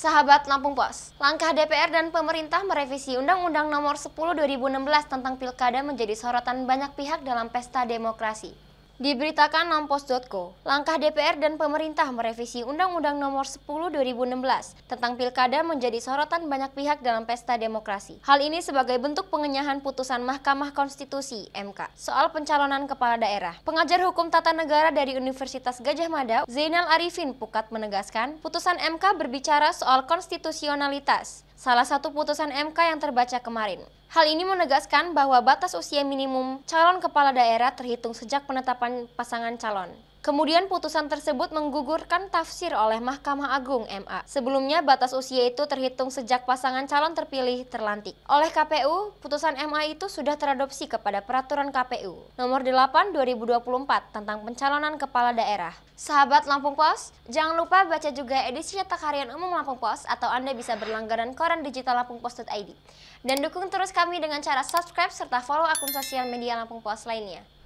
Sahabat Lampung Pos, langkah DPR dan pemerintah merevisi Undang-Undang Nomor 10 2016 tentang Pilkada menjadi sorotan banyak pihak dalam pesta demokrasi. Diberitakan Nampos.co, langkah DPR dan pemerintah merevisi Undang-Undang Nomor 10 2016 tentang pilkada menjadi sorotan banyak pihak dalam pesta demokrasi. Hal ini sebagai bentuk pengenyahan putusan Mahkamah Konstitusi (MK) soal pencalonan kepala daerah. Pengajar hukum tata negara dari Universitas Gajah Mada, Zainal Arifin Pukat menegaskan, putusan MK berbicara soal konstitusionalitas, salah satu putusan MK yang terbaca kemarin. Hal ini menegaskan bahwa batas usia minimum calon kepala daerah terhitung sejak penetapan pasangan calon. Kemudian putusan tersebut menggugurkan tafsir oleh Mahkamah Agung MA. Sebelumnya batas usia itu terhitung sejak pasangan calon terpilih terlantik. Oleh KPU, putusan MA itu sudah teradopsi kepada peraturan KPU nomor 8 2024 tentang pencalonan kepala daerah. Sahabat Lampung Pos, jangan lupa baca juga edisi cetak harian umum Lampung Pos atau Anda bisa berlangganan koran digital lampungpos.id. Dan dukung terus kami dengan cara subscribe serta follow akun sosial media Lampung Puas lainnya.